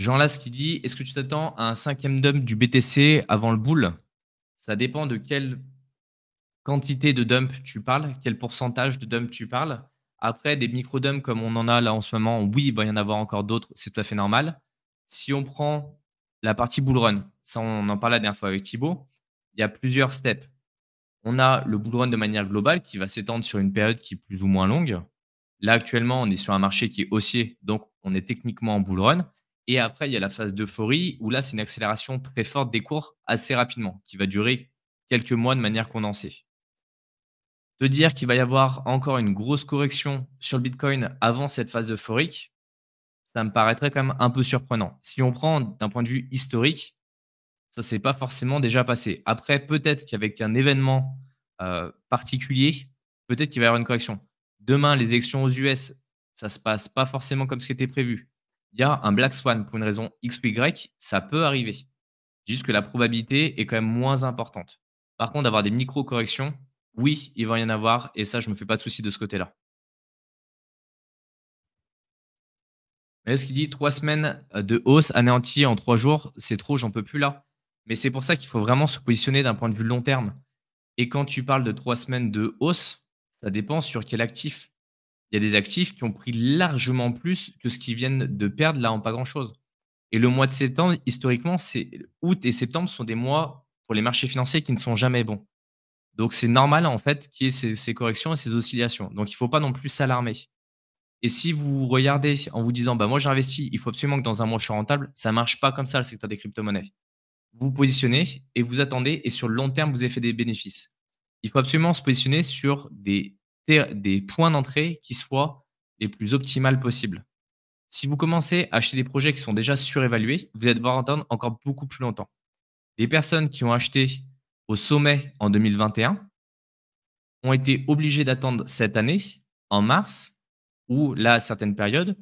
Jean Las qui dit Est-ce que tu t'attends à un cinquième dump du BTC avant le bull Ça dépend de quelle quantité de dump tu parles, quel pourcentage de dump tu parles. Après, des micro-dumps comme on en a là en ce moment, oui, il va y en avoir encore d'autres, c'est tout à fait normal. Si on prend la partie bull run, ça on en parlait la dernière fois avec Thibaut, il y a plusieurs steps. On a le bull run de manière globale qui va s'étendre sur une période qui est plus ou moins longue. Là, actuellement, on est sur un marché qui est haussier, donc on est techniquement en bull run. Et après, il y a la phase d'euphorie où là, c'est une accélération très forte des cours assez rapidement, qui va durer quelques mois de manière condensée. De dire qu'il va y avoir encore une grosse correction sur le Bitcoin avant cette phase euphorique, ça me paraîtrait quand même un peu surprenant. Si on prend d'un point de vue historique, ça ne s'est pas forcément déjà passé. Après, peut-être qu'avec un événement euh, particulier, peut-être qu'il va y avoir une correction. Demain, les élections aux US, ça ne se passe pas forcément comme ce qui était prévu il y a un black swan pour une raison X ou Y, ça peut arriver. Juste que la probabilité est quand même moins importante. Par contre, d'avoir des micro-corrections, oui, il va y en avoir, et ça, je ne me fais pas de souci de ce côté-là. Mais Est-ce qu'il dit trois semaines euh, de hausse anéantie en trois jours, c'est trop, j'en peux plus là. Mais c'est pour ça qu'il faut vraiment se positionner d'un point de vue long terme. Et quand tu parles de trois semaines de hausse, ça dépend sur quel actif il y a des actifs qui ont pris largement plus que ce qu'ils viennent de perdre là en pas grand-chose. Et le mois de septembre, historiquement, c'est août et septembre sont des mois pour les marchés financiers qui ne sont jamais bons. Donc c'est normal en fait qu'il y ait ces, corrections et ces oscillations. Donc il ne faut pas non plus s'alarmer. Et si vous regardez en vous disant bah moi j'investis, il faut absolument que dans un mois je sois rentable, ça marche pas comme ça le secteur des crypto-monnaies. Vous vous positionnez et vous attendez et sur le long terme vous avez fait des bénéfices. Il faut absolument se positionner sur des des points d'entrée qui soient les plus optimales possibles. Si vous commencez à acheter des projets qui sont déjà surévalués, vous allez devoir attendre encore beaucoup plus longtemps. Des personnes qui ont acheté au sommet en 2021 ont été obligées d'attendre cette année, en mars, ou là, à certaines périodes,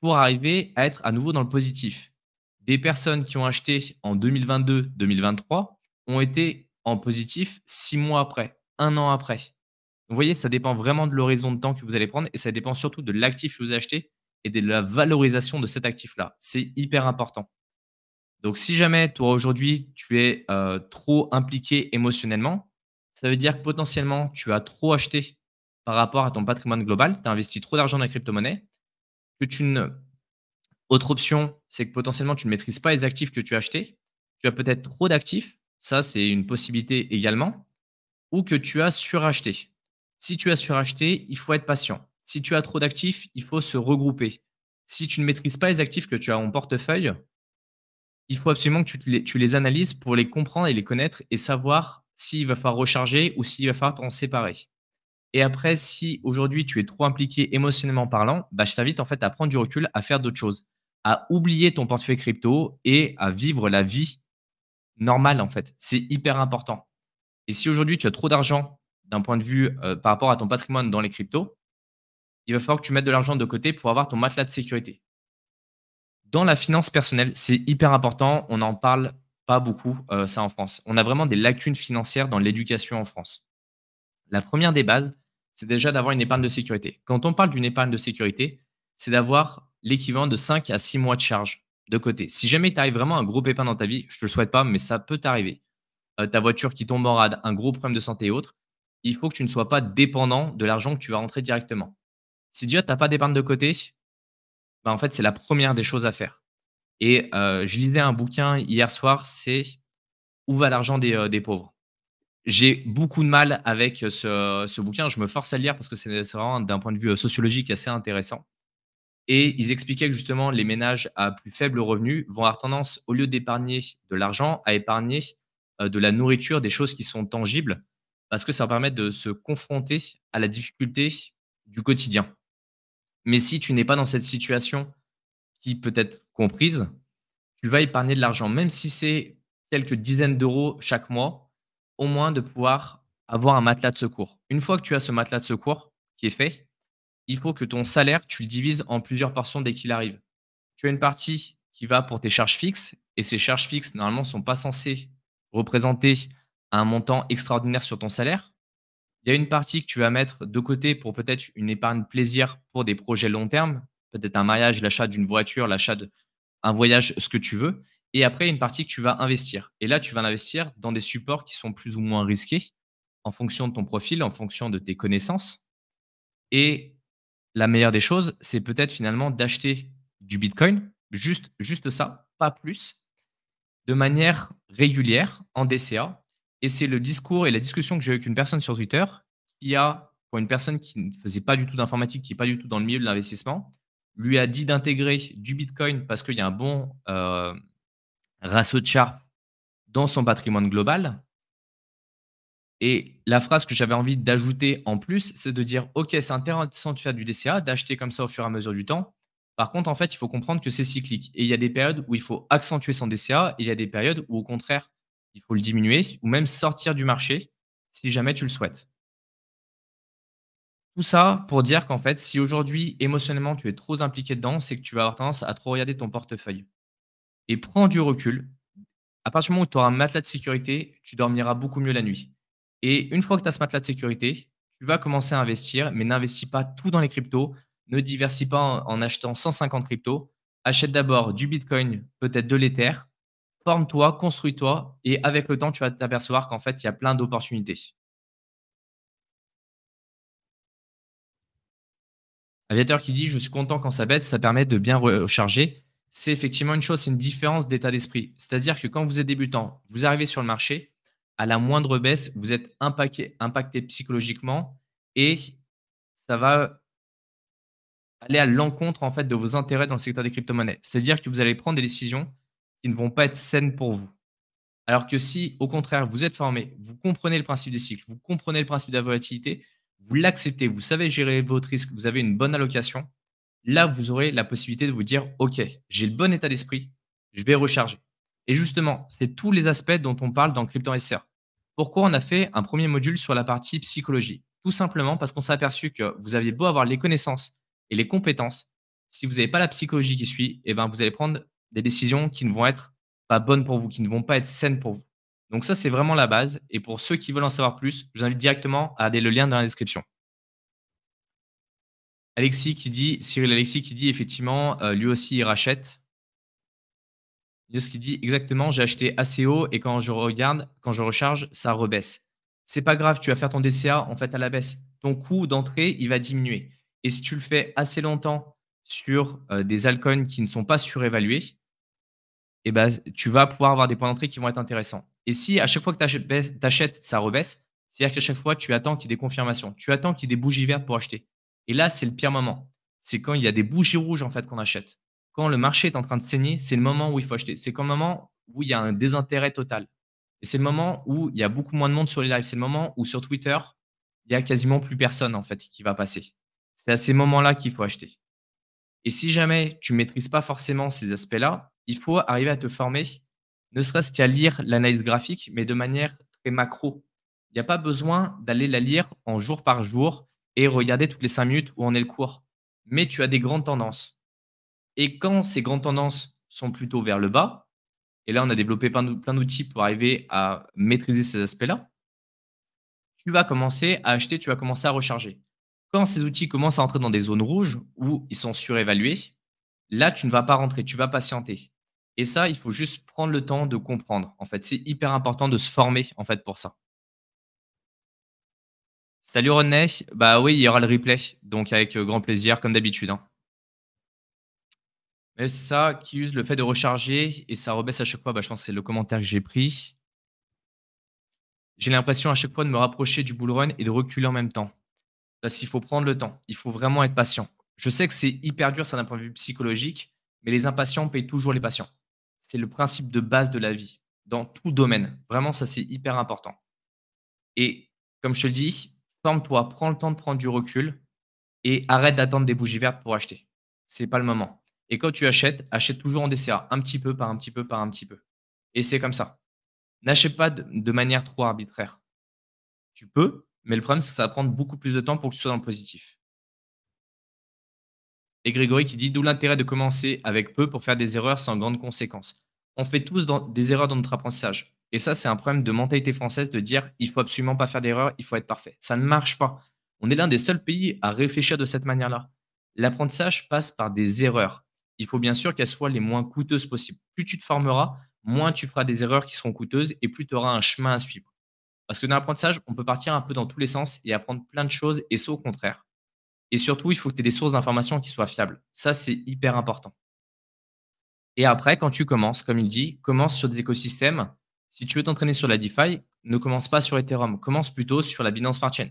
pour arriver à être à nouveau dans le positif. Des personnes qui ont acheté en 2022-2023 ont été en positif six mois après, un an après vous voyez, ça dépend vraiment de l'horizon de temps que vous allez prendre et ça dépend surtout de l'actif que vous achetez et de la valorisation de cet actif-là. C'est hyper important. Donc, si jamais toi aujourd'hui tu es euh, trop impliqué émotionnellement, ça veut dire que potentiellement tu as trop acheté par rapport à ton patrimoine global, tu as investi trop d'argent dans la crypto-monnaie, que tu ne... Autre option, c'est que potentiellement tu ne maîtrises pas les actifs que tu as achetés, tu as peut-être trop d'actifs, ça c'est une possibilité également, ou que tu as suracheté. Si tu as suracheté, il faut être patient. Si tu as trop d'actifs, il faut se regrouper. Si tu ne maîtrises pas les actifs que tu as en portefeuille, il faut absolument que tu les, analyses pour les comprendre et les connaître et savoir s'il va falloir recharger ou s'il va falloir t'en séparer. Et après, si aujourd'hui tu es trop impliqué émotionnellement parlant, bah, je t'invite en fait à prendre du recul, à faire d'autres choses, à oublier ton portefeuille crypto et à vivre la vie normale en fait. C'est hyper important. Et si aujourd'hui tu as trop d'argent d'un point de vue euh, par rapport à ton patrimoine dans les cryptos, il va falloir que tu mettes de l'argent de côté pour avoir ton matelas de sécurité. Dans la finance personnelle, c'est hyper important. On n'en parle pas beaucoup, euh, ça en France. On a vraiment des lacunes financières dans l'éducation en France. La première des bases, c'est déjà d'avoir une épargne de sécurité. Quand on parle d'une épargne de sécurité, c'est d'avoir l'équivalent de 5 à 6 mois de charge de côté. Si jamais tu arrives vraiment un gros pépin dans ta vie, je ne te le souhaite pas, mais ça peut t'arriver. Euh, ta voiture qui tombe en rade, un gros problème de santé et autres, il faut que tu ne sois pas dépendant de l'argent que tu vas rentrer directement. Si déjà tu n'as pas d'épargne de côté, bah, en fait, c'est la première des choses à faire. Et euh, je lisais un bouquin hier soir, c'est Où va l'argent des, euh, pauvres J'ai beaucoup de mal avec ce, bouquin. Je me force à le lire parce que c'est vraiment d'un point de vue euh, sociologique assez intéressant. Et ils expliquaient que justement, les ménages à plus faible revenu vont avoir tendance, au lieu d'épargner de l'argent, à épargner de la nourriture, des choses qui sont tangibles parce que ça permet de se confronter à la difficulté du quotidien. Mais si tu n'es pas dans cette situation qui peut être comprise, tu vas épargner de l'argent, même si c'est quelques dizaines d'euros chaque mois, au moins de pouvoir avoir un matelas de secours. Une fois que tu as ce matelas de secours qui est fait, il faut que ton salaire, tu le divises en plusieurs portions dès qu'il arrive. Tu as une partie qui va pour tes charges fixes, et ces charges fixes, normalement, ne sont pas censées représenter un montant extraordinaire sur ton salaire. Il y a une partie que tu vas mettre de côté pour peut-être une épargne plaisir pour des projets long terme, peut-être un mariage, l'achat d'une voiture, l'achat d'un voyage, ce que tu veux. Et après, une partie que tu vas investir. Et là, tu vas l'investir dans des supports qui sont plus ou moins risqués en fonction de ton profil, en fonction de tes connaissances. Et la meilleure des choses, c'est peut-être finalement d'acheter du Bitcoin, juste, juste ça, pas plus, de manière régulière en DCA et c'est le discours et la discussion que j'ai eu avec une personne sur Twitter qui a, pour une personne qui ne faisait pas du tout d'informatique, qui n'est pas du tout dans le milieu de l'investissement, lui a dit d'intégrer du Bitcoin parce qu'il y a un bon euh, ratio de char dans son patrimoine global. Et la phrase que j'avais envie d'ajouter en plus, c'est de dire Ok, c'est intéressant de faire du DCA, d'acheter comme ça au fur et à mesure du temps. Par contre, en fait, il faut comprendre que c'est cyclique. Et il y a des périodes où il faut accentuer son DCA et il y a des périodes où, au contraire, il faut le diminuer ou même sortir du marché si jamais tu le souhaites. Tout ça pour dire qu'en fait, si aujourd'hui émotionnellement tu es trop impliqué dedans, c'est que tu vas avoir tendance à trop regarder ton portefeuille. Et prends du recul. À partir du moment où tu auras un matelas de sécurité, tu dormiras beaucoup mieux la nuit. Et une fois que tu as ce matelas de sécurité, tu vas commencer à investir, mais n'investis pas tout dans les cryptos. Ne diversifie pas en achetant 150 cryptos. Achète d'abord du Bitcoin, peut-être de l'Ether, forme-toi, construis-toi, et avec le temps, tu vas t'apercevoir qu'en fait, il y a plein d'opportunités. Aviateur qui dit Je suis content quand ça baisse, ça permet de bien recharger. C'est effectivement une chose, c'est une différence d'état d'esprit. C'est-à-dire que quand vous êtes débutant, vous arrivez sur le marché, à la moindre baisse, vous êtes impacté, impacté psychologiquement et ça va aller à l'encontre en fait de vos intérêts dans le secteur des crypto-monnaies. C'est-à-dire que vous allez prendre des décisions ne vont pas être saines pour vous. Alors que si, au contraire, vous êtes formé, vous comprenez le principe des cycles, vous comprenez le principe de la volatilité, vous l'acceptez, vous savez gérer votre risque, vous avez une bonne allocation, là, vous aurez la possibilité de vous dire, OK, j'ai le bon état d'esprit, je vais recharger. Et justement, c'est tous les aspects dont on parle dans Crypto SR. Pourquoi on a fait un premier module sur la partie psychologie Tout simplement parce qu'on s'est aperçu que vous aviez beau avoir les connaissances et les compétences, si vous n'avez pas la psychologie qui suit, et eh ben vous allez prendre des décisions qui ne vont être pas bonnes pour vous, qui ne vont pas être saines pour vous. Donc ça, c'est vraiment la base. Et pour ceux qui veulent en savoir plus, je vous invite directement à aller le lien dans la description. Alexis qui dit, Cyril Alexis qui dit effectivement, euh, lui aussi il rachète. ce qui dit exactement, j'ai acheté assez haut et quand je regarde, quand je recharge, ça rebaisse. C'est pas grave, tu vas faire ton DCA en fait à la baisse. Ton coût d'entrée, il va diminuer. Et si tu le fais assez longtemps sur euh, des altcoins qui ne sont pas surévalués, ben, tu vas pouvoir avoir des points d'entrée qui vont être intéressants. Et si à chaque fois que tu achètes, ça rebaisse, c'est-à-dire qu'à chaque fois, tu attends qu'il y ait des confirmations, tu attends qu'il y ait des bougies vertes pour acheter. Et là, c'est le pire moment. C'est quand il y a des bougies rouges en fait qu'on achète. Quand le marché est en train de saigner, c'est le moment où il faut acheter. C'est quand le moment où il y a un désintérêt total. Et c'est le moment où il y a beaucoup moins de monde sur les lives. C'est le moment où sur Twitter, il y a quasiment plus personne en fait qui va passer. C'est à ces moments-là qu'il faut acheter. Et si jamais tu ne maîtrises pas forcément ces aspects-là, il faut arriver à te former, ne serait-ce qu'à lire l'analyse graphique, mais de manière très macro. Il n'y a pas besoin d'aller la lire en jour par jour et regarder toutes les cinq minutes où en est le cours. Mais tu as des grandes tendances. Et quand ces grandes tendances sont plutôt vers le bas, et là on a développé plein d'outils pour arriver à maîtriser ces aspects-là, tu vas commencer à acheter, tu vas commencer à recharger. Quand ces outils commencent à entrer dans des zones rouges où ils sont surévalués, là tu ne vas pas rentrer, tu vas patienter. Et ça, il faut juste prendre le temps de comprendre. En fait, c'est hyper important de se former en fait pour ça. Salut René. Bah oui, il y aura le replay, donc avec euh, grand plaisir, comme d'habitude. Hein. Mais ça qui use le fait de recharger et ça rebaisse à chaque fois, bah, je pense que c'est le commentaire que j'ai pris. J'ai l'impression à chaque fois de me rapprocher du bull run et de reculer en même temps. Parce qu'il faut prendre le temps, il faut vraiment être patient. Je sais que c'est hyper dur, ça d'un point de vue psychologique, mais les impatients payent toujours les patients c'est le principe de base de la vie dans tout domaine. Vraiment, ça, c'est hyper important. Et comme je te le dis, forme-toi, prends le temps de prendre du recul et arrête d'attendre des bougies vertes pour acheter. n'est pas le moment. Et quand tu achètes, achète toujours en DCA, un petit peu par un petit peu par un petit peu. Et c'est comme ça. N'achète pas de, de, manière trop arbitraire. Tu peux, mais le problème, c'est que ça va prendre beaucoup plus de temps pour que tu sois dans le positif. Et Grégory qui dit d'où l'intérêt de commencer avec peu pour faire des erreurs sans grandes conséquences. On fait tous des erreurs dans notre apprentissage. Et ça, c'est un problème de mentalité française de dire il faut absolument pas faire d'erreurs, il faut être parfait. Ça ne marche pas. On est l'un des seuls pays à réfléchir de cette manière-là. L'apprentissage passe par des erreurs. Il faut bien sûr qu'elles soient les moins coûteuses possibles. Plus tu te formeras, moins tu feras des erreurs qui seront coûteuses et plus tu auras un chemin à suivre. Parce que dans l'apprentissage, on peut partir un peu dans tous les sens et apprendre plein de choses et ça au contraire. Et surtout, il faut que tu aies des sources d'informations qui soient fiables. Ça, c'est hyper important. Et après, quand tu commences, comme il dit, commence sur des écosystèmes. Si tu veux t'entraîner sur la DeFi, ne commence pas sur Ethereum, commence plutôt sur la Binance Smart Chain.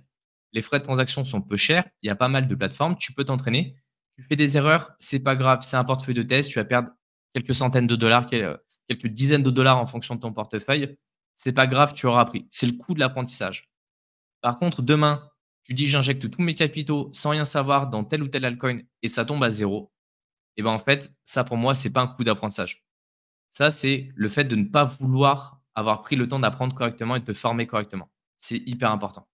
Les frais de transaction sont peu chers, il y a pas mal de plateformes, tu peux t'entraîner. Tu fais des erreurs, c'est pas grave, c'est un portefeuille de test, tu vas perdre quelques centaines de dollars, euh, quelques dizaines de dollars en fonction de ton portefeuille. C'est pas grave, tu auras appris. C'est le coût de l'apprentissage. Par contre, demain, tu dis j'injecte tous mes capitaux sans rien savoir dans tel ou tel altcoin et ça tombe à zéro, et eh ben en fait, ça pour moi, c'est pas un coup d'apprentissage. Ça, c'est le fait de ne pas vouloir avoir pris le temps d'apprendre correctement et de te former correctement. C'est hyper important.